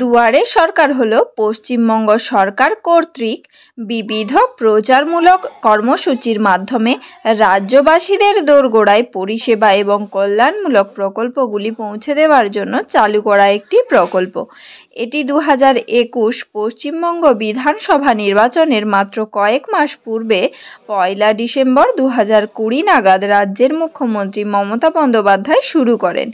দুয়ারে সরকার হল পশ্চিমবঙ্গ সরকার কর্তৃক বিবিধ প্রচারমূলক কর্মসূচির মাধ্যমে রাজ্যবাসীদের দোরগোড়ায় পরিষেবা এবং কল্যাণমূলক প্রকল্পগুলি পৌঁছে দেওয়ার জন্য চালু করা একটি প্রকল্প এটি দু হাজার একুশ পশ্চিমবঙ্গ বিধানসভা নির্বাচনের মাত্র কয়েক মাস পূর্বে পয়লা ডিসেম্বর দু হাজার কুড়ি নাগাদ রাজ্যের মুখ্যমন্ত্রী মমতা বন্দ্যোপাধ্যায় শুরু করেন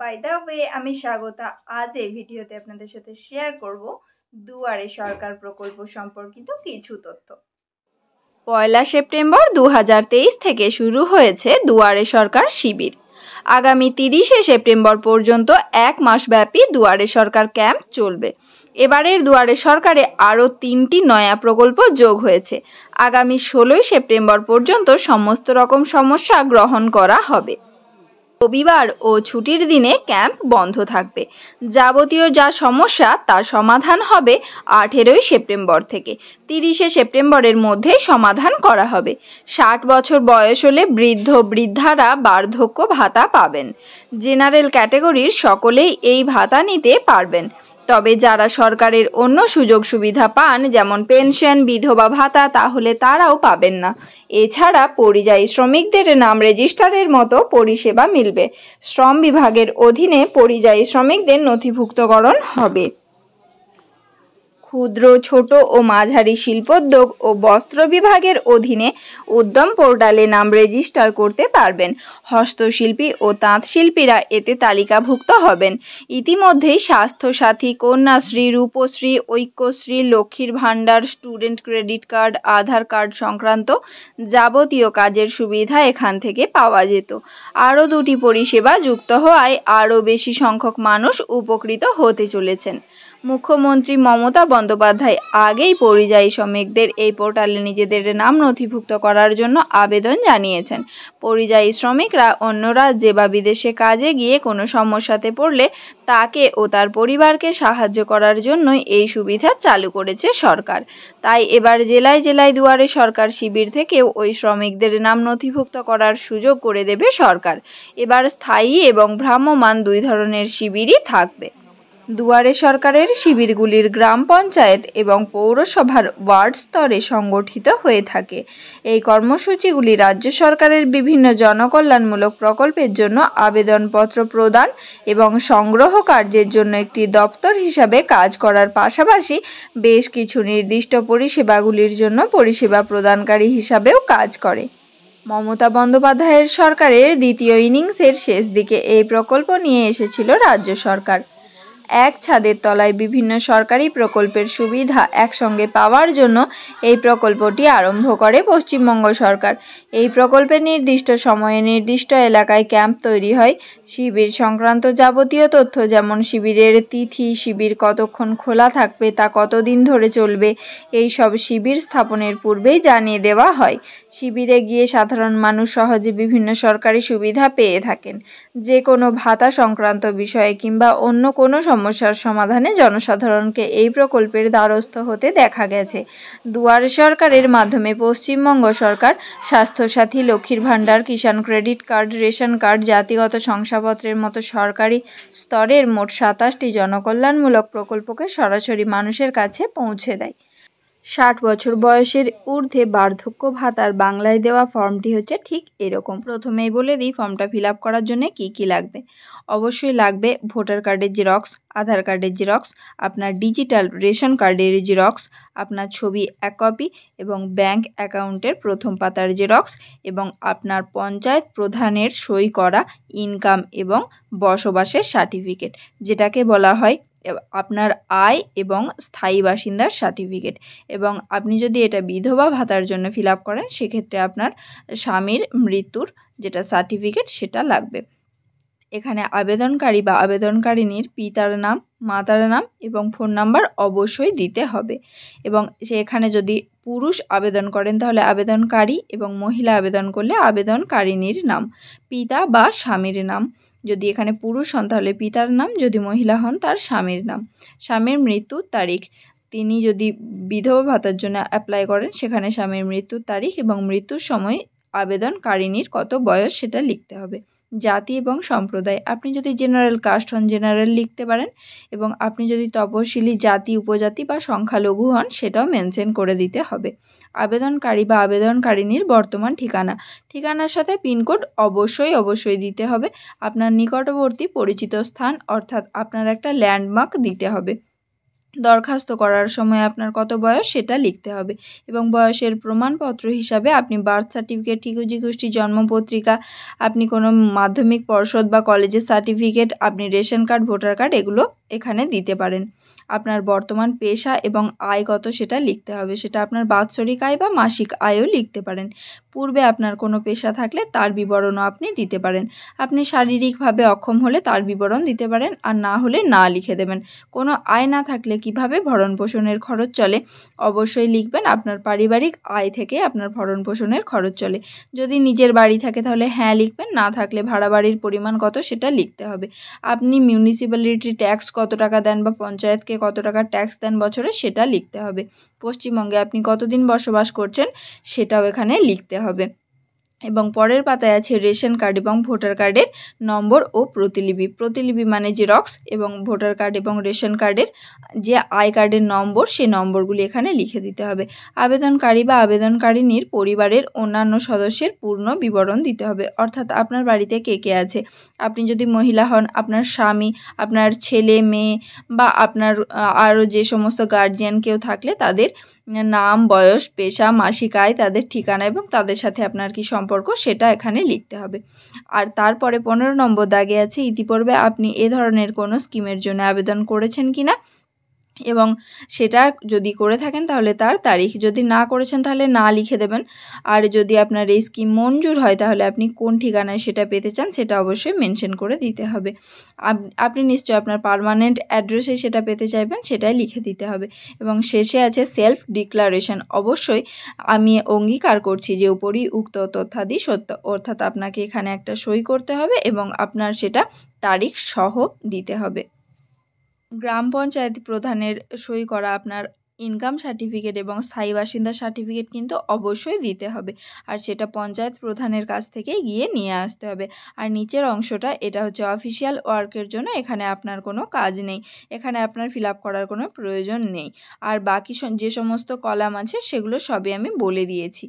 বাই দ্য ওয়ে আমি স্বাগতা আজ এই ভিডিওতে আপনাদের সাথে শেয়ার করব দুয়ারে সরকার প্রকল্প সম্পর্কিত কিছু তথ্য পয়লা সেপ্টেম্বর দু থেকে শুরু হয়েছে দুয়ারে সরকার শিবির আগামী তিরিশে সেপ্টেম্বর পর্যন্ত এক মাসব্যাপী দুয়ারে সরকার ক্যাম্প চলবে এবারের দুয়ারে সরকারে আরও তিনটি নয়া প্রকল্প যোগ হয়েছে আগামী ষোলোই সেপ্টেম্বর পর্যন্ত সমস্ত রকম সমস্যা গ্রহণ করা হবে রবিবার ও ছুটির দিনে ক্যাম্প বন্ধ থাকবে যাবতীয় যা সমস্যা তার সমাধান হবে আঠেরোই সেপ্টেম্বর থেকে তিরিশে সেপ্টেম্বরের মধ্যে সমাধান করা হবে ষাট বছর বয়স হলে বৃদ্ধ বৃদ্ধারা বার্ধক্য ভাতা পাবেন জেনারেল ক্যাটাগরির সকলেই এই ভাতা নিতে পারবেন তবে যারা সরকারের অন্য সুযোগ সুবিধা পান যেমন পেনশন বিধবা ভাতা তাহলে তারাও পাবেন না এছাড়া পরিযায়ী শ্রমিকদের নাম রেজিস্টারের মতো পরিষেবা মিলবে শ্রম বিভাগের অধীনে পরিযায়ী শ্রমিকদের নথিভুক্তকরণ হবে ক্ষুদ্র ছোট ও মাঝারি শিল্পোদ্যোগ ও বস্ত্র বিভাগের অধীনে উদ্যম পোর্টালে নাম রেজিস্টার করতে পারবেন হস্তশিল্পী ও তাঁত শিল্পীরা এতে তালিকাভুক্ত হবেন ইতিমধ্যেই স্বাস্থ্যসাথী কন্যাশ্রী রূপশ্রী ঐক্যশ্রী লক্ষ্মীর ভাণ্ডার student credit card Aadhaar card সংক্রান্ত যাবতীয় কাজের সুবিধা এখান থেকে পাওয়া যেত আরও দুটি পরিষেবা যুক্ত হওয়ায় আরও বেশি সংখ্যক মানুষ উপকৃত হতে চলেছেন মুখ্যমন্ত্রী মমতা বন্দ্যোপাধ্যায় আগেই পরিযায়ী শ্রমিকদের এই পোর্টালে নিজেদের নাম নথিভুক্ত করার জন্য আবেদন জানিয়েছেন পরিযায়ী শ্রমিকরা অন্য রাজ্যে বা বিদেশে কাজে গিয়ে কোনো সমস্যাতে পড়লে তাকে ও তার পরিবারকে সাহায্য করার জন্যই এই সুবিধা চালু করেছে সরকার তাই এবার জেলায় জেলায় দুয়ারে সরকার শিবির থেকেও ওই শ্রমিকদের নাম নথিভুক্ত করার সুযোগ করে দেবে সরকার এবার স্থায়ী এবং ভ্রাম্যমান দুই ধরনের শিবিরই থাকবে দুয়ারে সরকারের শিবিরগুলির গ্রাম পঞ্চায়েত এবং পৌরসভার ওয়ার্ড স্তরে সংগঠিত হয়ে থাকে এই কর্মসূচিগুলি রাজ্য সরকারের বিভিন্ন জনকল্যাণমূলক প্রকল্পের জন্য আবেদনপত্র প্রদান এবং সংগ্রহ কার্যের জন্য একটি দপ্তর হিসাবে কাজ করার পাশাপাশি বেশ কিছু নির্দিষ্ট পরিষেবাগুলির জন্য পরিষেবা প্রদানকারী হিসাবেও কাজ করে মমতা বন্দ্যোপাধ্যায়ের সরকারের দ্বিতীয় ইনিংসের শেষ দিকে এই প্রকল্প নিয়ে এসেছিল রাজ্য সরকার এক ছাদের তলায় বিভিন্ন সরকারি প্রকল্পের সুবিধা একসঙ্গে পাওয়ার জন্য এই প্রকল্পটি আরম্ভ করে পশ্চিমবঙ্গ সরকার এই প্রকল্পে নির্দিষ্ট সময়ে নির্দিষ্ট এলাকায় ক্যাম্প তৈরি হয় শিবির সংক্রান্ত যাবতীয় তথ্য যেমন শিবিরের তিথি শিবির কতক্ষণ খোলা থাকবে তা কতদিন ধরে চলবে এই সব শিবির স্থাপনের পূর্বেই জানিয়ে দেওয়া হয় শিবিরে গিয়ে সাধারণ মানুষ সহজে বিভিন্ন সরকারি সুবিধা পেয়ে থাকেন যে কোনো ভাতা সংক্রান্ত বিষয়ে কিংবা অন্য কোনো সমস্যার সমাধানে জনসাধারণকে এই প্রকল্পের দ্বারস্থ হতে দেখা গেছে দুয়ার সরকারের মাধ্যমে পশ্চিমবঙ্গ সরকার স্বাস্থ্যসাথী লক্ষ্মীর ভাণ্ডার Kisan credit card ration card জাতিগত শংসাপত্রের মতো সরকারি স্তরের মোট সাতাশটি জনকল্যাণমূলক প্রকল্পকে সরাসরি মানুষের কাছে পৌঁছে দেয় ষাট বছর বয়সের ঊর্ধ্বে বার্ধক্য ভাতার বাংলায় দেওয়া ফর্মটি হচ্ছে ঠিক এরকম প্রথমেই বলে দিই ফর্মটা ফিল করার জন্য কি কি লাগবে অবশ্যই লাগবে ভোটার কার্ডের জেরক্স আধার কার্ডের জেরক্স আপনার ডিজিটাল রেশন কার্ডের জেরক্স আপনার ছবি এক কপি এবং ব্যাংক অ্যাকাউন্টের প্রথম পাতার জেরক্স এবং আপনার পঞ্চায়েত প্রধানের সই করা ইনকাম এবং বসবাসের সার্টিফিকেট যেটাকে বলা হয় আপনার আয় এবং স্থায়ী বাসিন্দার সার্টিফিকেট এবং আপনি যদি এটা বিধবা ভাতার জন্য ফিল আপ করেন সেক্ষেত্রে আপনার স্বামীর মৃত্যুর যেটা সার্টিফিকেট সেটা লাগবে এখানে আবেদনকারী বা আবেদনকারিনীর পিতার নাম মাতার নাম এবং ফোন নাম্বার অবশ্যই দিতে হবে এবং সে এখানে যদি পুরুষ আবেদন করেন তাহলে আবেদনকারী এবং মহিলা আবেদন করলে আবেদনকারিনীর নাম পিতা বা স্বামীর নাম যদি এখানে পুরুষ হন তাহলে পিতার নাম যদি মহিলা হন তার স্বামীর নাম স্বামীর মৃত্যু তারিখ তিনি যদি বিধবা ভাতার জন্য অ্যাপ্লাই করেন সেখানে স্বামীর মৃত্যুর তারিখ এবং মৃত্যুর সময় আবেদনকারিনীর কত বয়স সেটা লিখতে হবে জাতি এবং সম্প্রদায় আপনি যদি জেনারেল কাস্ট হন জেনারেল লিখতে পারেন এবং আপনি যদি তপশিলি জাতি উপজাতি বা সংখ্যালঘু হন সেটাও মেনশন করে দিতে হবে আবেদনকারী বা আবেদনকারিনীর বর্তমান ঠিকানা ঠিকানার সাথে পিনকোড অবশ্যই অবশ্যই দিতে হবে আপনার নিকটবর্তী পরিচিত স্থান অর্থাৎ আপনার একটা ল্যান্ডমার্ক দিতে হবে দরখাস্ত করার সময় আপনার কত বয়স সেটা লিখতে হবে এবং বয়সের প্রমাণপত্র হিসাবে আপনি বার্থ সার্টিফিকেট ঠিকুজি গোষ্ঠী জন্মপত্রিকা আপনি কোনো মাধ্যমিক পর্ষদ বা কলেজের সার্টিফিকেট আপনি রেশন কার্ড ভোটার কার্ড এগুলো এখানে দিতে পারেন আপনার বর্তমান পেশা এবং আয় কত সেটা লিখতে হবে সেটা আপনার বাৎসরিক আয় বা মাসিক আয়ও লিখতে পারেন পূর্বে আপনার কোনো পেশা থাকলে তার বিবরণও আপনি দিতে পারেন আপনি শারীরিকভাবে অক্ষম হলে তার বিবরণ দিতে পারেন আর না হলে না লিখে দেবেন কোনো আয় না থাকলে কিভাবে ভরণ পোষণের খরচ চলে অবশ্যই লিখবেন আপনার পারিবারিক আয় থেকে আপনার ভরণ পোষণের খরচ চলে যদি নিজের বাড়ি থাকে তাহলে হ্যাঁ লিখবেন না থাকলে ভাড়া বাড়ির পরিমাণ কত সেটা লিখতে হবে আপনি মিউনিসিপ্যালিটি ট্যাক্স কত টাকা দেন বা পঞ্চায়েতকে কত টাকা ট্যাক্স দেন বছরে সেটা লিখতে হবে পশ্চিমবঙ্গে আপনি কতদিন বসবাস করছেন সেটাও এখানে লিখতে হবে এবং পরের পাতায় আছে রেশন কার্ড এবং ভোটার কার্ডের নম্বর ও প্রতিলিপি প্রতিলিপি মানে জেরক্স এবং ভোটার কার্ড এবং রেশন কার্ডের যে আয় কার্ডের নম্বর সে নম্বরগুলি এখানে লিখে দিতে হবে আবেদনকারী বা আবেদনকারিনীর পরিবারের অন্যান্য সদস্যের পূর্ণ বিবরণ দিতে হবে অর্থাৎ আপনার বাড়িতে কে কে আছে আপনি যদি মহিলা হন আপনার স্বামী আপনার ছেলে মেয়ে বা আপনার আরও যে সমস্ত গার্জিয়ান কেউ থাকলে তাদের নাম বয়স পেশা মাসিক আয় তাদের ঠিকানা এবং তাদের সাথে আপনার কি সম্পর্ক সেটা এখানে লিখতে হবে আর তারপরে পনেরো নম্বর দাগে আছে ইতিপূর্বে আপনি এ ধরনের কোনো স্কিমের জন্য আবেদন করেছেন কি না এবং সেটা যদি করে থাকেন তাহলে তার তারিখ যদি না করেছেন তাহলে না লিখে দেবেন আর যদি আপনার এই স্কিম মঞ্জুর হয় তাহলে আপনি কোন ঠিকানায় সেটা পেতে চান সেটা অবশ্যই মেনশন করে দিতে হবে আপনি নিশ্চয় আপনার পারমানেন্ট অ্যাড্রেসে সেটা পেতে চাইবেন সেটাই লিখে দিতে হবে এবং শেষে আছে সেলফ ডিক্লারেশন অবশ্যই আমি অঙ্গীকার করছি যে উপরই উক্ত তথ্যাদি সত্য অর্থাৎ আপনাকে এখানে একটা সই করতে হবে এবং আপনার সেটা তারিখ সহ দিতে হবে গ্রাম পঞ্চায়েত প্রধানের সই করা আপনার ইনকাম সার্টিফিকেট এবং স্থায়ী বাসিন্দা সার্টিফিকেট কিন্তু অবশ্যই দিতে হবে আর সেটা পঞ্চায়েত প্রধানের কাছ থেকে গিয়ে নিয়ে আসতে হবে আর নিচের অংশটা এটা হচ্ছে অফিসিয়াল ওয়ার্কের জন্য এখানে আপনার কোনো কাজ নেই এখানে আপনার ফিল করার কোনো প্রয়োজন নেই আর বাকি যে সমস্ত কলাম আছে সেগুলো সবই আমি বলে দিয়েছি